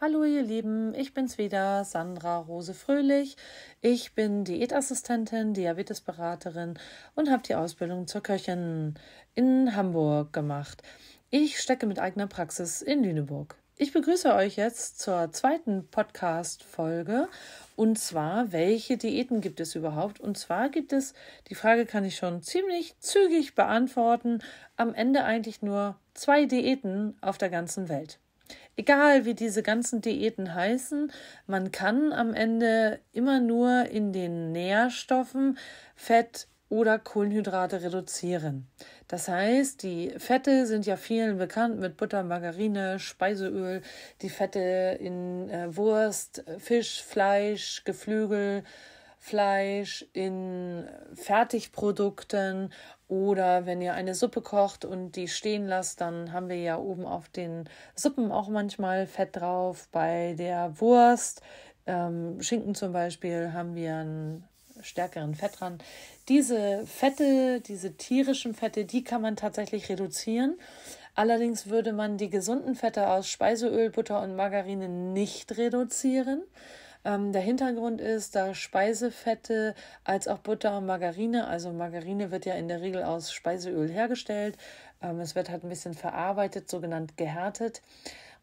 Hallo ihr Lieben, ich bin's wieder, Sandra Rose Fröhlich. Ich bin Diätassistentin, Diabetesberaterin und habe die Ausbildung zur Köchin in Hamburg gemacht. Ich stecke mit eigener Praxis in Lüneburg. Ich begrüße euch jetzt zur zweiten Podcast-Folge und zwar, welche Diäten gibt es überhaupt? Und zwar gibt es, die Frage kann ich schon ziemlich zügig beantworten, am Ende eigentlich nur zwei Diäten auf der ganzen Welt. Egal wie diese ganzen Diäten heißen, man kann am Ende immer nur in den Nährstoffen Fett oder Kohlenhydrate reduzieren. Das heißt, die Fette sind ja vielen bekannt mit Butter, Margarine, Speiseöl, die Fette in äh, Wurst, Fisch, Fleisch, Geflügel, Fleisch, in Fertigprodukten oder wenn ihr eine Suppe kocht und die stehen lasst, dann haben wir ja oben auf den Suppen auch manchmal Fett drauf. Bei der Wurst, ähm, Schinken zum Beispiel, haben wir einen stärkeren Fett dran. Diese Fette, diese tierischen Fette, die kann man tatsächlich reduzieren. Allerdings würde man die gesunden Fette aus Speiseöl, Butter und Margarine nicht reduzieren. Ähm, der Hintergrund ist, da Speisefette als auch Butter und Margarine, also Margarine wird ja in der Regel aus Speiseöl hergestellt, ähm, es wird halt ein bisschen verarbeitet, sogenannt gehärtet.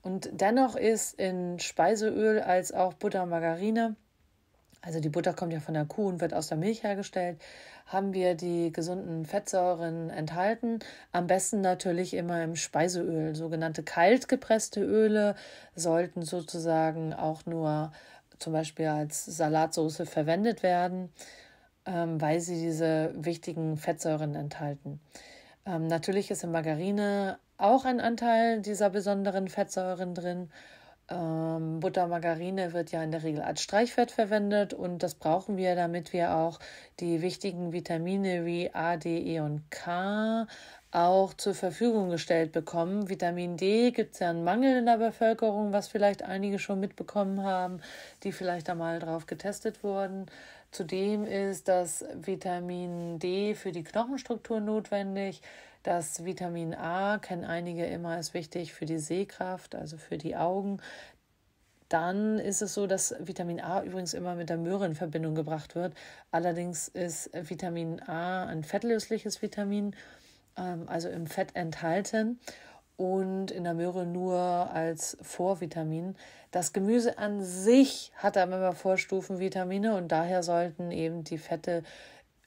Und dennoch ist in Speiseöl als auch Butter und Margarine also die Butter kommt ja von der Kuh und wird aus der Milch hergestellt, haben wir die gesunden Fettsäuren enthalten. Am besten natürlich immer im Speiseöl. Sogenannte kalt gepresste Öle sollten sozusagen auch nur zum Beispiel als Salatsauce verwendet werden, ähm, weil sie diese wichtigen Fettsäuren enthalten. Ähm, natürlich ist in Margarine auch ein Anteil dieser besonderen Fettsäuren drin. Ähm, Buttermargarine wird ja in der Regel als Streichfett verwendet und das brauchen wir, damit wir auch die wichtigen Vitamine wie A, D, E und K auch zur Verfügung gestellt bekommen. Vitamin D gibt es ja einen Mangel in der Bevölkerung, was vielleicht einige schon mitbekommen haben, die vielleicht einmal drauf getestet wurden. Zudem ist das Vitamin D für die Knochenstruktur notwendig. Das Vitamin A kennen einige immer als wichtig für die Sehkraft, also für die Augen. Dann ist es so, dass Vitamin A übrigens immer mit der Möhre in Verbindung gebracht wird. Allerdings ist Vitamin A ein fettlösliches Vitamin. Ähm, also im Fett enthalten und in der Möhre nur als Vorvitamin. Das Gemüse an sich hat aber immer Vorstufenvitamine und daher sollten eben die Fette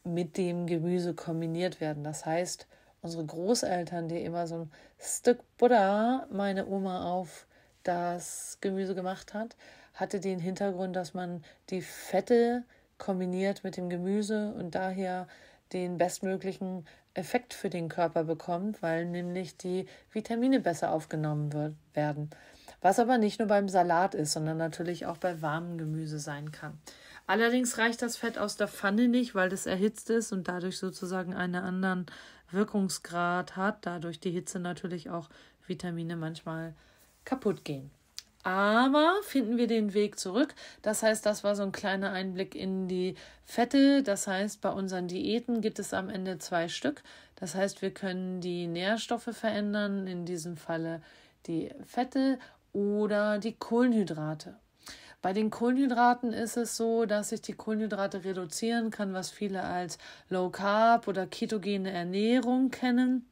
mit dem Gemüse kombiniert werden. Das heißt, unsere Großeltern, die immer so ein Stück Butter, meine Oma auf das Gemüse gemacht hat, hatte den Hintergrund, dass man die Fette kombiniert mit dem Gemüse und daher den bestmöglichen Effekt für den Körper bekommt, weil nämlich die Vitamine besser aufgenommen wird, werden. Was aber nicht nur beim Salat ist, sondern natürlich auch bei warmem Gemüse sein kann. Allerdings reicht das Fett aus der Pfanne nicht, weil es erhitzt ist und dadurch sozusagen einen anderen Wirkungsgrad hat, dadurch die Hitze natürlich auch Vitamine manchmal kaputt gehen aber finden wir den Weg zurück. Das heißt, das war so ein kleiner Einblick in die Fette. Das heißt, bei unseren Diäten gibt es am Ende zwei Stück. Das heißt, wir können die Nährstoffe verändern, in diesem Falle die Fette oder die Kohlenhydrate. Bei den Kohlenhydraten ist es so, dass ich die Kohlenhydrate reduzieren kann, was viele als Low Carb oder ketogene Ernährung kennen.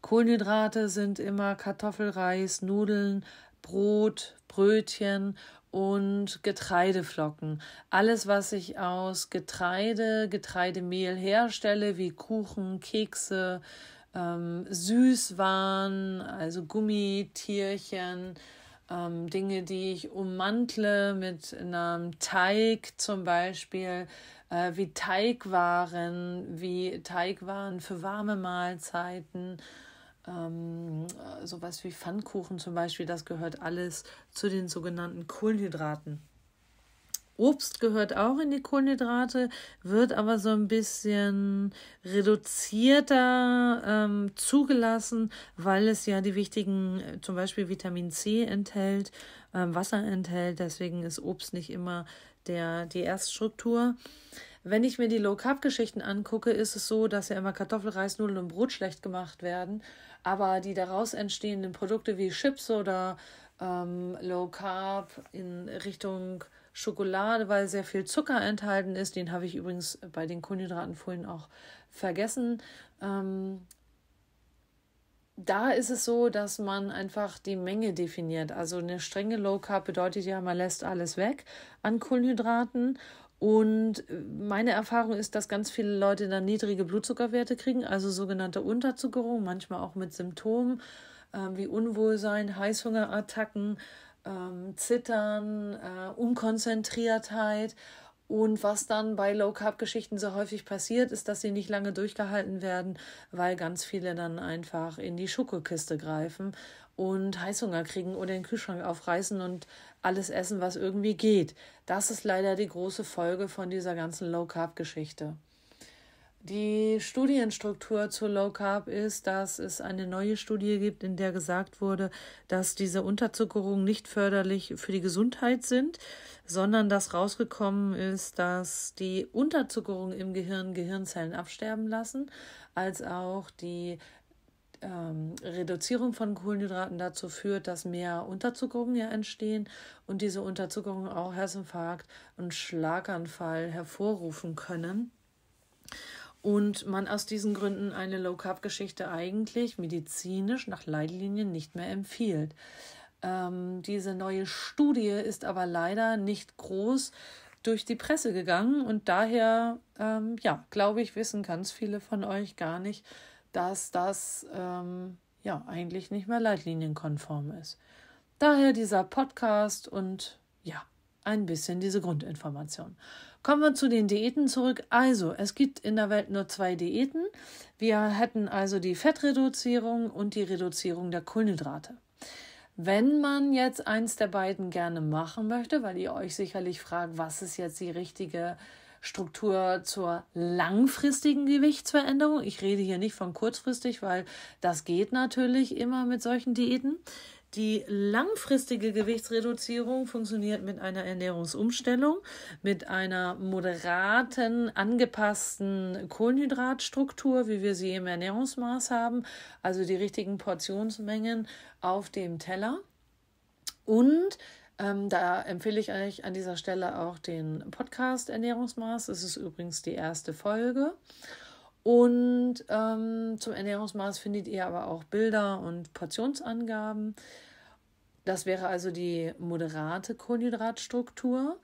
Kohlenhydrate sind immer Kartoffel, Reis, Nudeln, Brot, Brötchen und Getreideflocken. Alles, was ich aus Getreide, Getreidemehl herstelle, wie Kuchen, Kekse, ähm, Süßwaren, also Gummitierchen, ähm, Dinge, die ich ummantle mit einem Teig zum Beispiel, äh, wie Teigwaren, wie Teigwaren für warme Mahlzeiten ähm, sowas wie Pfannkuchen zum Beispiel, das gehört alles zu den sogenannten Kohlenhydraten. Obst gehört auch in die Kohlenhydrate, wird aber so ein bisschen reduzierter ähm, zugelassen, weil es ja die wichtigen, äh, zum Beispiel Vitamin C enthält, ähm, Wasser enthält. Deswegen ist Obst nicht immer der, die Erststruktur. Wenn ich mir die Low-Carb-Geschichten angucke, ist es so, dass ja immer Kartoffel, Reis, Nudeln und Brot schlecht gemacht werden, aber die daraus entstehenden Produkte wie Chips oder ähm, Low-Carb in Richtung Schokolade, weil sehr viel Zucker enthalten ist, den habe ich übrigens bei den Kohlenhydraten vorhin auch vergessen. Ähm, da ist es so, dass man einfach die Menge definiert. Also eine strenge Low Carb bedeutet ja, man lässt alles weg an Kohlenhydraten und äh, meine Erfahrung ist, dass ganz viele Leute dann niedrige Blutzuckerwerte kriegen, also sogenannte Unterzuckerung, manchmal auch mit Symptomen äh, wie Unwohlsein, Heißhungerattacken, äh, Zittern, äh, Unkonzentriertheit und was dann bei Low Carb Geschichten so häufig passiert, ist, dass sie nicht lange durchgehalten werden, weil ganz viele dann einfach in die Schokokiste greifen und Heißhunger kriegen oder den Kühlschrank aufreißen und alles essen, was irgendwie geht. Das ist leider die große Folge von dieser ganzen Low Carb Geschichte. Die Studienstruktur zu Low Carb ist, dass es eine neue Studie gibt, in der gesagt wurde, dass diese Unterzuckerungen nicht förderlich für die Gesundheit sind, sondern dass rausgekommen ist, dass die Unterzuckerung im Gehirn Gehirnzellen absterben lassen, als auch die ähm, Reduzierung von Kohlenhydraten dazu führt, dass mehr Unterzuckerungen ja entstehen und diese Unterzuckerungen auch Herzinfarkt und Schlaganfall hervorrufen können und man aus diesen Gründen eine Low-Carb-Geschichte eigentlich medizinisch nach Leitlinien nicht mehr empfiehlt. Ähm, diese neue Studie ist aber leider nicht groß durch die Presse gegangen und daher, ähm, ja, glaube ich, wissen ganz viele von euch gar nicht, dass das ähm, ja eigentlich nicht mehr leitlinienkonform ist. Daher dieser Podcast und ja, ein bisschen diese Grundinformation. Kommen wir zu den Diäten zurück. Also, es gibt in der Welt nur zwei Diäten. Wir hätten also die Fettreduzierung und die Reduzierung der Kohlenhydrate. Wenn man jetzt eins der beiden gerne machen möchte, weil ihr euch sicherlich fragt, was ist jetzt die richtige Struktur zur langfristigen Gewichtsveränderung. Ich rede hier nicht von kurzfristig, weil das geht natürlich immer mit solchen Diäten. Die langfristige Gewichtsreduzierung funktioniert mit einer Ernährungsumstellung, mit einer moderaten, angepassten Kohlenhydratstruktur, wie wir sie im Ernährungsmaß haben, also die richtigen Portionsmengen auf dem Teller. Und ähm, da empfehle ich euch an dieser Stelle auch den Podcast Ernährungsmaß. Es ist übrigens die erste Folge. Und ähm, zum Ernährungsmaß findet ihr aber auch Bilder und Portionsangaben. Das wäre also die moderate Kohlenhydratstruktur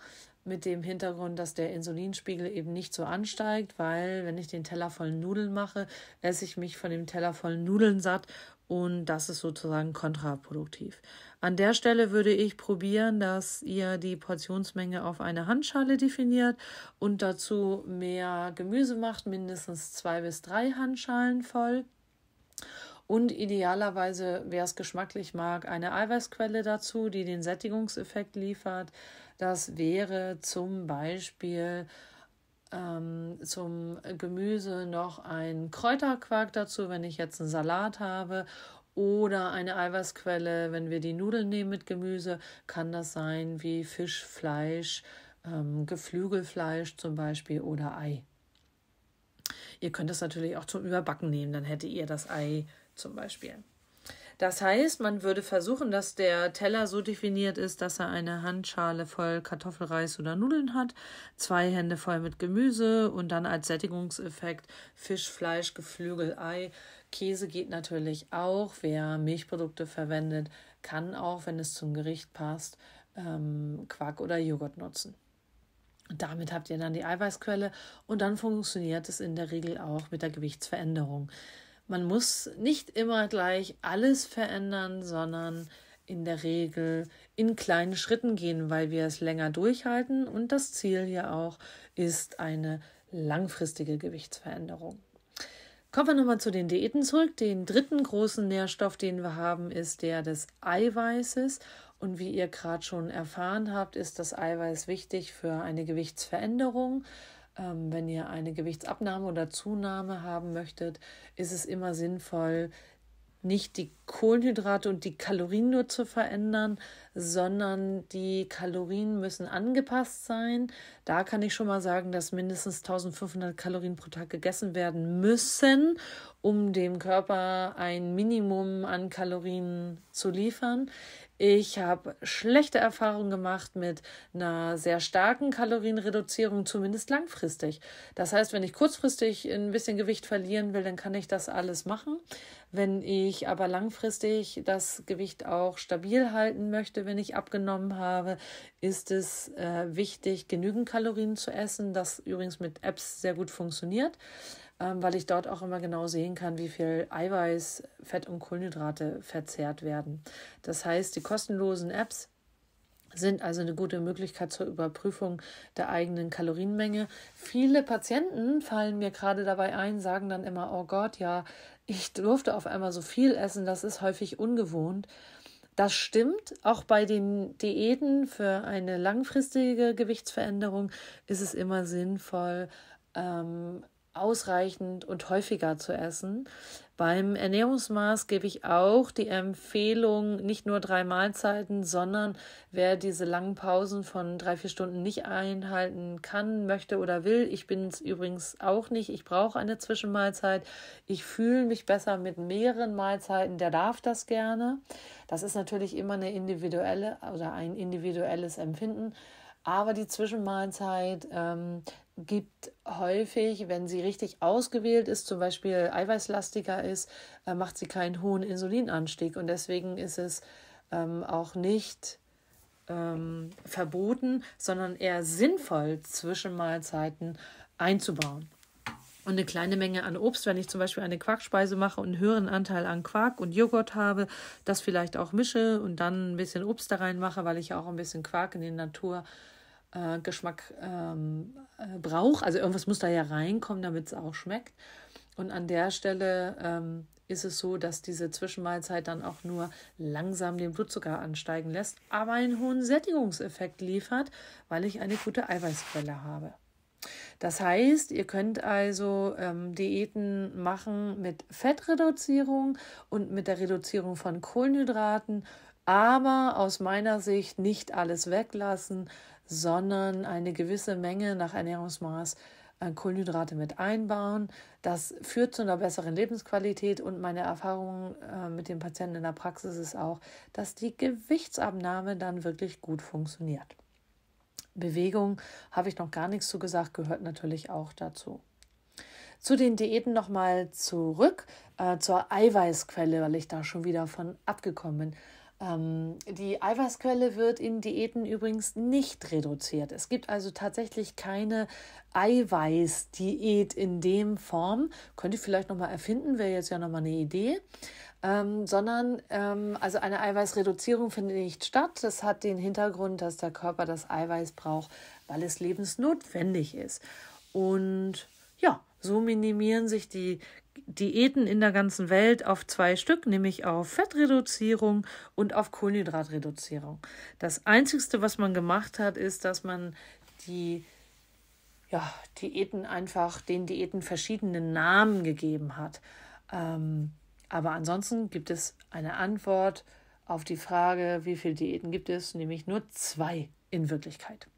mit dem Hintergrund, dass der Insulinspiegel eben nicht so ansteigt, weil wenn ich den Teller voll Nudeln mache, esse ich mich von dem Teller voll Nudeln satt und das ist sozusagen kontraproduktiv. An der Stelle würde ich probieren, dass ihr die Portionsmenge auf eine Handschale definiert und dazu mehr Gemüse macht, mindestens zwei bis drei Handschalen voll und idealerweise, wer es geschmacklich mag, eine Eiweißquelle dazu, die den Sättigungseffekt liefert. Das wäre zum Beispiel ähm, zum Gemüse noch ein Kräuterquark dazu, wenn ich jetzt einen Salat habe oder eine Eiweißquelle, wenn wir die Nudeln nehmen mit Gemüse, kann das sein wie Fisch, Fleisch, ähm, Geflügelfleisch zum Beispiel oder Ei. Ihr könnt das natürlich auch zum Überbacken nehmen, dann hättet ihr das Ei zum Beispiel. Das heißt, man würde versuchen, dass der Teller so definiert ist, dass er eine Handschale voll Kartoffelreis oder Nudeln hat, zwei Hände voll mit Gemüse und dann als Sättigungseffekt Fisch, Fleisch, Geflügel, Ei. Käse geht natürlich auch. Wer Milchprodukte verwendet, kann auch, wenn es zum Gericht passt, ähm, Quark oder Joghurt nutzen. Damit habt ihr dann die Eiweißquelle und dann funktioniert es in der Regel auch mit der Gewichtsveränderung. Man muss nicht immer gleich alles verändern, sondern in der Regel in kleinen Schritten gehen, weil wir es länger durchhalten und das Ziel hier auch ist eine langfristige Gewichtsveränderung. Kommen wir nochmal zu den Diäten zurück. Den dritten großen Nährstoff, den wir haben, ist der des Eiweißes. Und wie ihr gerade schon erfahren habt, ist das Eiweiß wichtig für eine Gewichtsveränderung. Ähm, wenn ihr eine Gewichtsabnahme oder Zunahme haben möchtet, ist es immer sinnvoll, nicht die Kohlenhydrate und die Kalorien nur zu verändern, sondern die Kalorien müssen angepasst sein. Da kann ich schon mal sagen, dass mindestens 1500 Kalorien pro Tag gegessen werden müssen um dem Körper ein Minimum an Kalorien zu liefern. Ich habe schlechte Erfahrungen gemacht mit einer sehr starken Kalorienreduzierung, zumindest langfristig. Das heißt, wenn ich kurzfristig ein bisschen Gewicht verlieren will, dann kann ich das alles machen. Wenn ich aber langfristig das Gewicht auch stabil halten möchte, wenn ich abgenommen habe, ist es äh, wichtig, genügend Kalorien zu essen, das übrigens mit Apps sehr gut funktioniert ähm, weil ich dort auch immer genau sehen kann, wie viel Eiweiß, Fett und Kohlenhydrate verzehrt werden. Das heißt, die kostenlosen Apps sind also eine gute Möglichkeit zur Überprüfung der eigenen Kalorienmenge. Viele Patienten fallen mir gerade dabei ein, sagen dann immer, oh Gott, ja, ich durfte auf einmal so viel essen, das ist häufig ungewohnt. Das stimmt, auch bei den Diäten für eine langfristige Gewichtsveränderung ist es immer sinnvoll, ähm, ausreichend und häufiger zu essen. Beim Ernährungsmaß gebe ich auch die Empfehlung, nicht nur drei Mahlzeiten, sondern wer diese langen Pausen von drei, vier Stunden nicht einhalten kann, möchte oder will, ich bin es übrigens auch nicht, ich brauche eine Zwischenmahlzeit, ich fühle mich besser mit mehreren Mahlzeiten, der darf das gerne. Das ist natürlich immer eine individuelle oder ein individuelles Empfinden. Aber die Zwischenmahlzeit ähm, gibt häufig, wenn sie richtig ausgewählt ist, zum Beispiel eiweißlastiger ist, äh, macht sie keinen hohen Insulinanstieg. Und deswegen ist es ähm, auch nicht ähm, verboten, sondern eher sinnvoll, Zwischenmahlzeiten einzubauen. Und eine kleine Menge an Obst, wenn ich zum Beispiel eine Quarkspeise mache und einen höheren Anteil an Quark und Joghurt habe, das vielleicht auch mische und dann ein bisschen Obst da reinmache, weil ich ja auch ein bisschen Quark in die Natur äh, Geschmack ähm, äh, braucht. Also irgendwas muss da ja reinkommen, damit es auch schmeckt. Und an der Stelle ähm, ist es so, dass diese Zwischenmahlzeit dann auch nur langsam den Blutzucker ansteigen lässt, aber einen hohen Sättigungseffekt liefert, weil ich eine gute Eiweißquelle habe. Das heißt, ihr könnt also ähm, Diäten machen mit Fettreduzierung und mit der Reduzierung von Kohlenhydraten aber aus meiner Sicht nicht alles weglassen, sondern eine gewisse Menge nach Ernährungsmaß Kohlenhydrate mit einbauen. Das führt zu einer besseren Lebensqualität und meine Erfahrung äh, mit den Patienten in der Praxis ist auch, dass die Gewichtsabnahme dann wirklich gut funktioniert. Bewegung habe ich noch gar nichts zu gesagt, gehört natürlich auch dazu. Zu den Diäten nochmal zurück, äh, zur Eiweißquelle, weil ich da schon wieder von abgekommen bin. Ähm, die Eiweißquelle wird in Diäten übrigens nicht reduziert. Es gibt also tatsächlich keine Eiweißdiät in dem Form. Könnt ihr vielleicht nochmal erfinden, wäre jetzt ja nochmal eine Idee. Ähm, sondern ähm, also eine Eiweißreduzierung findet nicht statt. Das hat den Hintergrund, dass der Körper das Eiweiß braucht, weil es lebensnotwendig ist. Und ja, so minimieren sich die Diäten in der ganzen Welt auf zwei Stück, nämlich auf Fettreduzierung und auf Kohlenhydratreduzierung. Das Einzige, was man gemacht hat, ist, dass man die ja, Diäten einfach den Diäten verschiedene Namen gegeben hat. Ähm, aber ansonsten gibt es eine Antwort auf die Frage, wie viele Diäten gibt es, nämlich nur zwei in Wirklichkeit.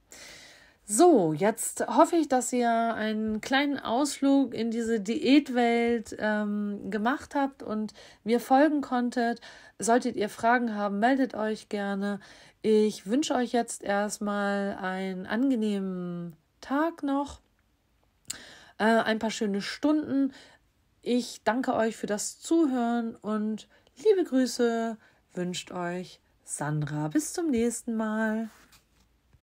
So, jetzt hoffe ich, dass ihr einen kleinen Ausflug in diese Diätwelt ähm, gemacht habt und mir folgen konntet. Solltet ihr Fragen haben, meldet euch gerne. Ich wünsche euch jetzt erstmal einen angenehmen Tag noch, äh, ein paar schöne Stunden. Ich danke euch für das Zuhören und liebe Grüße wünscht euch Sandra. Bis zum nächsten Mal.